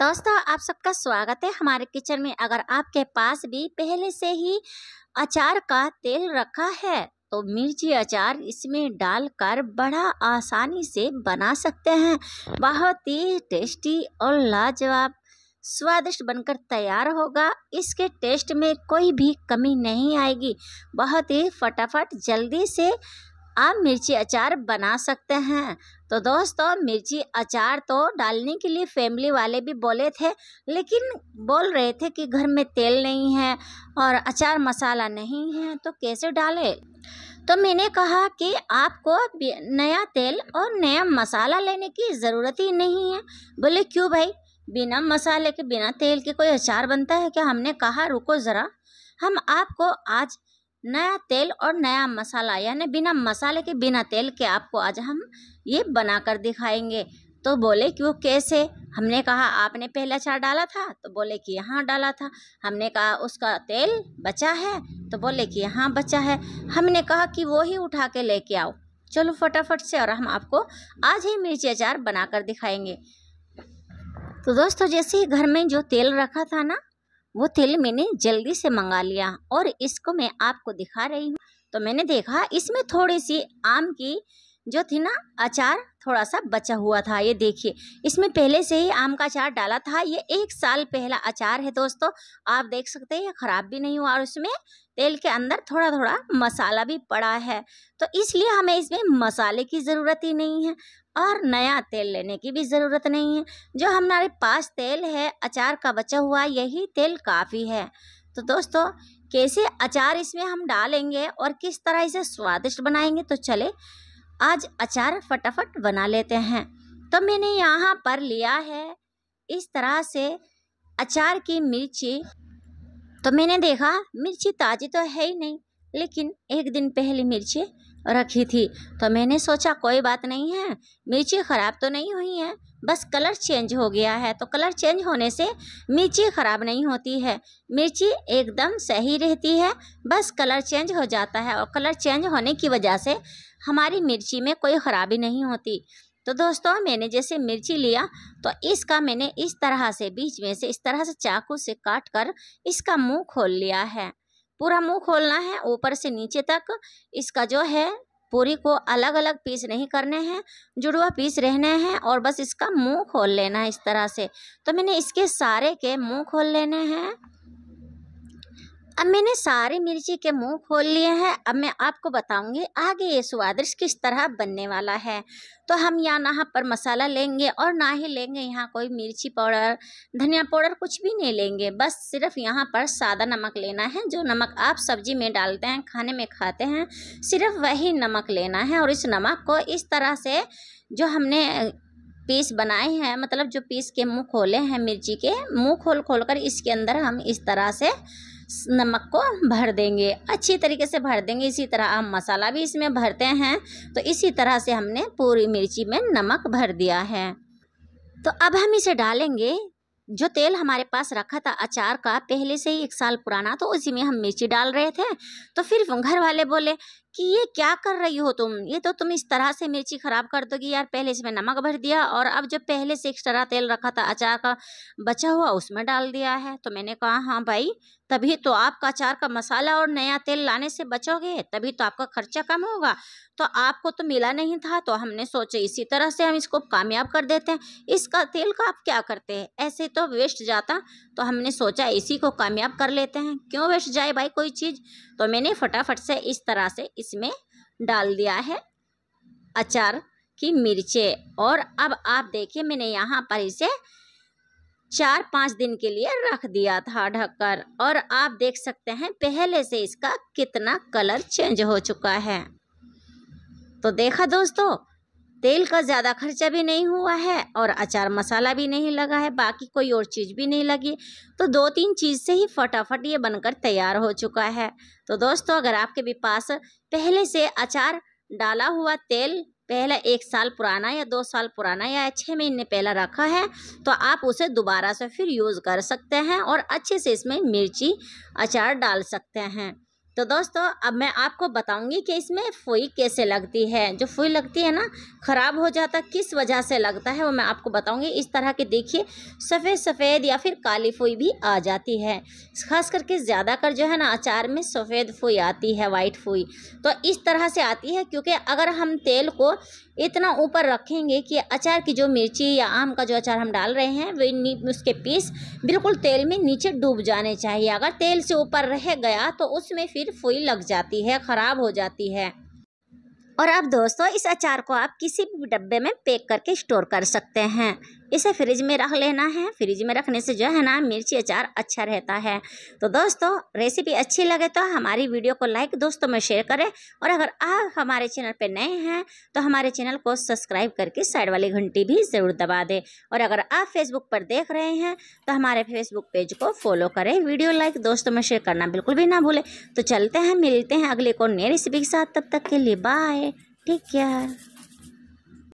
दोस्तों आप सबका स्वागत है हमारे किचन में अगर आपके पास भी पहले से ही अचार का तेल रखा है तो मिर्ची अचार इसमें डालकर बड़ा आसानी से बना सकते हैं बहुत ही टेस्टी और लाजवाब स्वादिष्ट बनकर तैयार होगा इसके टेस्ट में कोई भी कमी नहीं आएगी बहुत ही फटाफट जल्दी से आप मिर्ची अचार बना सकते हैं तो दोस्तों मिर्ची अचार तो डालने के लिए फैमिली वाले भी बोले थे लेकिन बोल रहे थे कि घर में तेल नहीं है और अचार मसाला नहीं है तो कैसे डाले तो मैंने कहा कि आपको नया तेल और नया मसाला लेने की ज़रूरत ही नहीं है बोले क्यों भाई बिना मसाले के बिना तेल के कोई अचार बनता है क्या हमने कहा रुको ज़रा हम आपको आज नया तेल और नया मसाला यानी बिना मसाले के बिना तेल के आपको आज हम ये बना कर दिखाएंगे तो बोले कि वो कैसे हमने कहा आपने पहले अचार डाला था तो बोले कि यहाँ डाला था हमने कहा उसका तेल बचा है तो बोले कि यहाँ बचा है हमने कहा कि वो ही उठा के लेके आओ चलो फटाफट से और हम आपको आज ही मिर्ची अचार बना कर दिखाएंगे तो दोस्तों जैसे ही घर में जो तेल रखा था ना वो तिल मैंने जल्दी से मंगा लिया और इसको मैं आपको दिखा रही हूँ तो मैंने देखा इसमें थोड़ी सी आम की जो थी ना अचार थोड़ा सा बचा हुआ था ये देखिए इसमें पहले से ही आम का अचार डाला था ये एक साल पहला अचार है दोस्तों आप देख सकते हैं ये ख़राब भी नहीं हुआ और उसमें तेल के अंदर थोड़ा थोड़ा मसाला भी पड़ा है तो इसलिए हमें इसमें मसाले की ज़रूरत ही नहीं है और नया तेल लेने की भी ज़रूरत नहीं है जो हमारे पास तेल है अचार का बचा हुआ यही तेल काफ़ी है तो दोस्तों कैसे अचार इसमें हम डालेंगे और किस तरह इसे स्वादिष्ट बनाएंगे तो चले आज अचार फटाफट बना लेते हैं तो मैंने यहाँ पर लिया है इस तरह से अचार की मिर्ची तो मैंने देखा मिर्ची ताज़ी तो है ही नहीं लेकिन एक दिन पहले मिर्ची रखी थी तो मैंने सोचा कोई बात नहीं है मिर्ची ख़राब तो नहीं हुई है बस कलर चेंज हो गया है तो कलर चेंज होने से मिर्ची ख़राब नहीं होती है मिर्ची एकदम सही रहती है बस कलर चेंज हो जाता है और कलर चेंज होने की वजह से हमारी मिर्ची में कोई ख़राबी नहीं होती तो दोस्तों मैंने जैसे मिर्ची लिया तो इसका मैंने इस तरह से बीच में से इस तरह से चाकू से काट कर इसका मुंह खोल लिया है पूरा मुंह खोलना है ऊपर से नीचे तक इसका जो है पूरी को अलग अलग पीस नहीं करने हैं जुड़वा पीस रहने हैं और बस इसका मुंह खोल लेना है इस तरह से तो मैंने इसके सारे के मुंह खोल लेने हैं अब मैंने सारे मिर्ची के मुंह खोल लिए हैं अब मैं आपको बताऊंगी आगे ये स्वादिष्ट किस तरह बनने वाला है तो हम यहाँ ना पर मसाला लेंगे और ना ही लेंगे यहाँ कोई मिर्ची पाउडर धनिया पाउडर कुछ भी नहीं लेंगे बस सिर्फ यहाँ पर सादा नमक लेना है जो नमक आप सब्जी में डालते हैं खाने में खाते हैं सिर्फ वही नमक लेना है और इस नमक को इस तरह से जो हमने पीस बनाए हैं मतलब जो पीस के मुँह खोले हैं मिर्ची के मुँह खोल खोल कर इसके अंदर हम इस तरह से नमक को भर देंगे अच्छी तरीके से भर देंगे इसी तरह हम मसाला भी इसमें भरते हैं तो इसी तरह से हमने पूरी मिर्ची में नमक भर दिया है तो अब हम इसे डालेंगे जो तेल हमारे पास रखा था अचार का पहले से ही एक साल पुराना तो उसी में हम मिर्ची डाल रहे थे तो फिर घर वाले बोले कि ये क्या कर रही हो तुम ये तो तुम इस तरह से मिर्ची ख़राब कर दोगी यार पहले इसमें नमक भर दिया और अब जब पहले से एक्स्ट्रा तेल रखा था अचार का बचा हुआ उसमें डाल दिया है तो मैंने कहा हाँ भाई तभी तो आपका अचार का मसाला और नया तेल लाने से बचोगे तभी तो आपका खर्चा कम होगा तो आपको तो मिला नहीं था तो हमने सोचे इसी तरह से हम इसको कामयाब कर देते हैं इसका तेल का आप क्या करते हैं ऐसे तो वेस्ट जाता तो हमने सोचा इसी को कामयाब कर लेते हैं क्यों वेस्ट जाए भाई कोई चीज़ तो मैंने फटाफट से इस तरह से इसमें डाल दिया है अचार की मिर्चें और अब आप देखिए मैंने यहाँ पर इसे चार पाँच दिन के लिए रख दिया था ढककर और आप देख सकते हैं पहले से इसका कितना कलर चेंज हो चुका है तो देखा दोस्तों तेल का ज़्यादा खर्चा भी नहीं हुआ है और अचार मसाला भी नहीं लगा है बाकी कोई और चीज़ भी नहीं लगी तो दो तीन चीज़ से ही फटाफट ये बनकर तैयार हो चुका है तो दोस्तों अगर आपके भी पास पहले से अचार डाला हुआ तेल पहला एक साल पुराना या दो साल पुराना या छः महीने पहला रखा है तो आप उसे दोबारा से फिर यूज़ कर सकते हैं और अच्छे से इसमें मिर्ची अचार डाल सकते हैं तो दोस्तों अब मैं आपको बताऊंगी कि इसमें फुई कैसे लगती है जो फुई लगती है ना ख़राब हो जाता किस वजह से लगता है वो मैं आपको बताऊंगी इस तरह के देखिए सफ़ेद सफ़ेद या फिर काली फुई भी आ जाती है खास करके ज़्यादा कर जो है ना अचार में सफ़ेद फुई आती है वाइट फुई तो इस तरह से आती है क्योंकि अगर हम तेल को इतना ऊपर रखेंगे कि अचार की जो मिर्ची या आम का जो अचार हम डाल रहे हैं वे उसके पीस बिल्कुल तेल में नीचे डूब जाने चाहिए अगर तेल से ऊपर रह गया तो उसमें फिर फिर फुई लग जाती है ख़राब हो जाती है और अब दोस्तों इस अचार को आप किसी भी डब्बे में पैक करके स्टोर कर सकते हैं इसे फ्रिज में रख लेना है फ्रिज में रखने से जो है ना मिर्ची अचार अच्छा रहता है तो दोस्तों रेसिपी अच्छी लगे तो हमारी वीडियो को लाइक दोस्तों में शेयर करें और अगर आप हमारे चैनल पर नए हैं तो हमारे चैनल को सब्सक्राइब करके साइड वाली घंटी भी ज़रूर दबा दें और अगर आप फेसबुक पर देख रहे हैं तो हमारे फेसबुक पेज को फॉलो करें वीडियो लाइक दोस्तों में शेयर करना बिल्कुल भी ना भूलें तो चलते हैं मिलते हैं अगले को नई रेसिपी के साथ तब तक के लिए बाय ठीक है